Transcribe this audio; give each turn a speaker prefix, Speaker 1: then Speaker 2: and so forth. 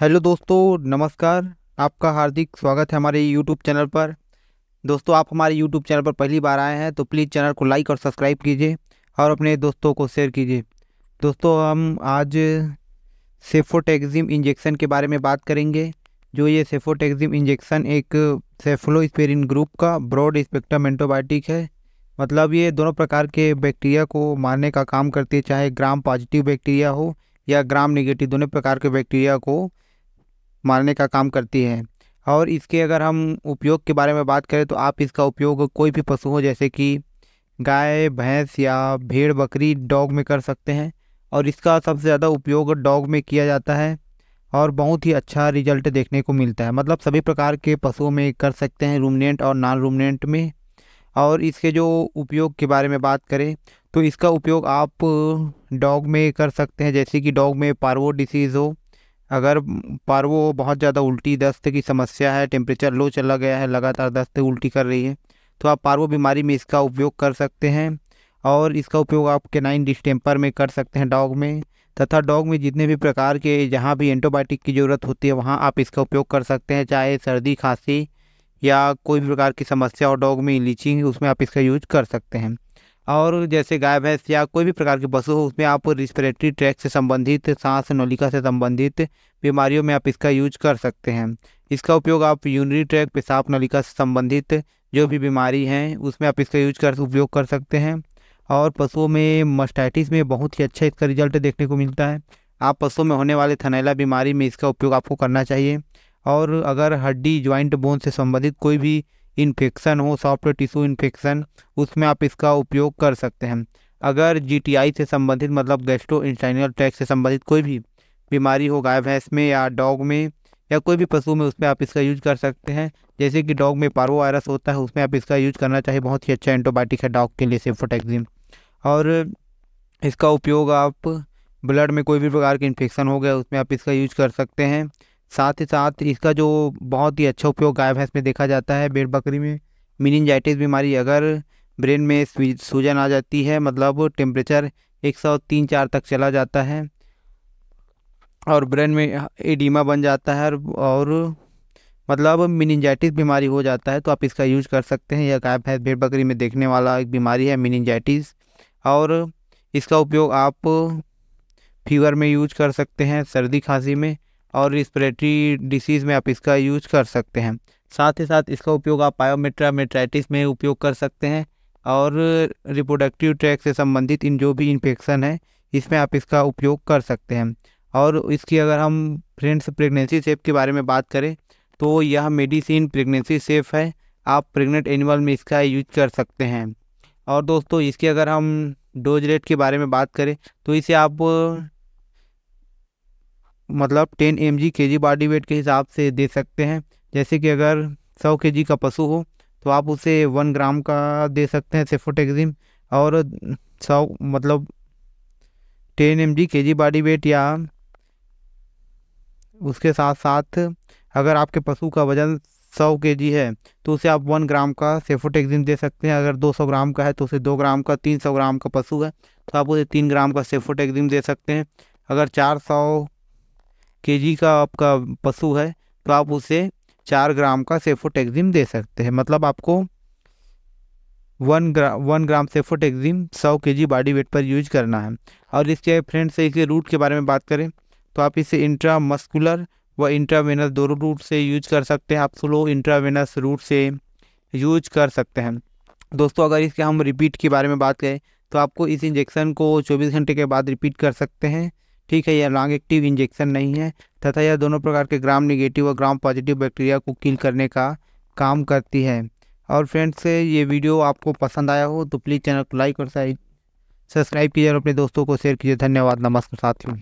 Speaker 1: hello दोस्तों नमस्कार आपका हार्दिक स्वागत है हमारे यूट्यूब चैनल पर दोस्तों आप हमारे यूट्यूब चैनल पर पहली बार आए हैं तो प्लीज़ चैनल को लाइक और सब्सक्राइब कीजिए और अपने दोस्तों को शेयर कीजिए दोस्तों हम आज सेफोटेक्जिम इंजेक्शन के बारे में बात करेंगे जो ये सेफोटेक्जिम इंजेक्शन एक सेफलोस्पेरिन ग्रुप का ब्रॉड स्पेक्ट्रम एंटोबायोटिक है मतलब ये दोनों प्रकार के बैक्टीरिया को मारने का काम करती है चाहे ग्राम पॉजिटिव बैक्टीरिया हो या ग्राम नेगेटिव दोनों प्रकार के बैक्टीरिया को मारने का काम करती है और इसके अगर हम उपयोग के बारे में बात करें तो आप इसका उपयोग कोई भी पशु हो जैसे कि गाय भैंस या भेड़ बकरी डॉग में कर सकते हैं और इसका सबसे ज़्यादा उपयोग डॉग में किया जाता है और बहुत ही अच्छा रिजल्ट देखने को मिलता है मतलब सभी प्रकार के पशुओं में कर सकते हैं रूमनेंट और नॉन रूमनेंट में और इसके जो उपयोग के बारे में बात करें तो इसका उपयोग आप डॉग में कर सकते हैं जैसे कि डॉग में पारवो डिसीज़ हो अगर पारवो बहुत ज़्यादा उल्टी दस्त की समस्या है टेम्परेचर लो चला गया है लगातार दस्त उल्टी कर रही है तो आप पारवो बीमारी में इसका उपयोग कर सकते हैं और इसका उपयोग आप केनाइन डिस्टेम्पर में कर सकते हैं डॉग में तथा डॉग में जितने भी प्रकार के जहाँ भी एंटीबायोटिक की ज़रूरत होती है वहाँ आप इसका उपयोग कर सकते हैं चाहे सर्दी खांसी या कोई भी प्रकार की समस्या हो डॉग में लीचिंग उसमें आप इसका यूज कर सकते हैं और जैसे गाय भैंस या कोई भी प्रकार के पशु हो उसमें आप रिस्परेटरी ट्रैक से संबंधित सांस नलिका से संबंधित बीमारियों में आप इसका यूज कर सकते हैं इसका उपयोग आप यूनरी ट्रैक पेशाब नलिका से संबंधित जो भी बीमारी हैं उसमें आप इसका यूज कर उपयोग कर सकते हैं और पशुओं में मस्टाइटिस में बहुत ही अच्छा इसका रिजल्ट देखने को मिलता है आप पशुओं में होने वाले थनैला बीमारी में इसका उपयोग आपको करना चाहिए और अगर हड्डी ज्वाइंट बोन से संबंधित कोई भी इन्फेक्शन हो सॉफ्ट टिश्यू इन्फेक्शन उसमें आप इसका उपयोग कर सकते हैं अगर जीटीआई से संबंधित मतलब गेस्ट्रो इंसाइनल ट्रैक से संबंधित कोई भी बीमारी हो गाय भैंस में या डॉग में या कोई भी पशु में उसमें आप इसका यूज कर सकते हैं जैसे कि डॉग में पारो वायरस होता है उसमें आप इसका यूज करना चाहिए बहुत ही अच्छा एंटोबायोटिक है डॉग के लिए सेफोटेक्जिम और इसका उपयोग आप ब्लड में कोई भी प्रकार के इन्फेक्शन हो गया उसमें आप इसका यूज कर सकते हैं साथ ही साथ इसका जो बहुत ही अच्छा उपयोग गाय भैंस में देखा जाता है भेड़ बकरी में मिनिंजाइटिस बीमारी अगर ब्रेन में सूजन आ जाती है मतलब टेम्परेचर एक सौ तीन चार तक चला जाता है और ब्रेन में एडीमा बन जाता है और मतलब मिनिंजाइटिस बीमारी हो जाता है तो आप इसका यूज कर सकते हैं यह गाय भैंस भेड़ बकरी में देखने वाला एक बीमारी है मिनिंजाइटिस और इसका उपयोग आप फीवर में यूज कर सकते हैं सर्दी खांसी में और रिस्परेटरी डिसीज़ में आप इसका यूज कर सकते हैं साथ ही साथ इसका उपयोग आप पायोमेट्रा मेट्राइटिस में उपयोग कर सकते हैं और रिप्रोडक्टिव ट्रैक से संबंधित इन जो भी इन्फेक्शन है इसमें आप इसका उपयोग कर सकते हैं और इसकी अगर हम फ्रेंड्स प्रेगनेंसी सेफ के बारे में बात करें तो यह मेडिसिन प्रेगनेंसी सेफ है आप प्रेग्नेंट एनिमल में इसका यूज कर सकते हैं और दोस्तों इसकी अगर हम डोज रेट के बारे में बात करें तो इसे आप मतलब टेन एम जी के जी बॉडी वेट के हिसाब से दे सकते हैं जैसे कि अगर सौ के जी का पशु हो तो आप उसे वन ग्राम का दे सकते हैं सेफोटेक्जिम और सौ मतलब टेन एम जी के जी बॉडी वेट या उसके साथ साथ अगर आपके पशु का वज़न सौ के जी है तो उसे आप वन ग्राम का सेफोटेक्जिम दे सकते हैं अगर दो सौ ग्राम का है तो उसे दो ग्राम का तीन सौ ग्राम का पशु है तो आप उसे तीन ग्राम का सेफोटेक्जिम दे सकते हैं अगर चार सौ केजी का आपका पशु है तो आप उसे चार ग्राम का सेफोटेक्जिम दे सकते हैं मतलब आपको one gram one gram cefotaxime सौ के जी बॉडी वेट पर यूज करना है और इसके फ्रेंड से इसके रूट के बारे में बात करें तो आप इसे इंट्रा मस्कुलर व इंट्रावेनस दोनों रूट से यूज कर सकते हैं आप स्लो इंट्रावेनस रूट से यूज कर सकते हैं दोस्तों अगर इसके हम रिपीट के बारे में बात करें तो आपको इस इंजेक्शन को 24 घंटे के बाद रिपीट कर सकते हैं ठीक है यह लॉन्ग एक्टिव इंजेक्शन नहीं है तथा यह दोनों प्रकार के ग्राम निगेटिव और ग्राम पॉजिटिव बैक्टीरिया को किल करने का काम करती है और फ्रेंड्स ये वीडियो आपको पसंद आया हो तो प्लीज़ चैनल को लाइक और सब्सक्राइब कीजिए और अपने दोस्तों को शेयर कीजिए धन्यवाद नमस्कार साथियों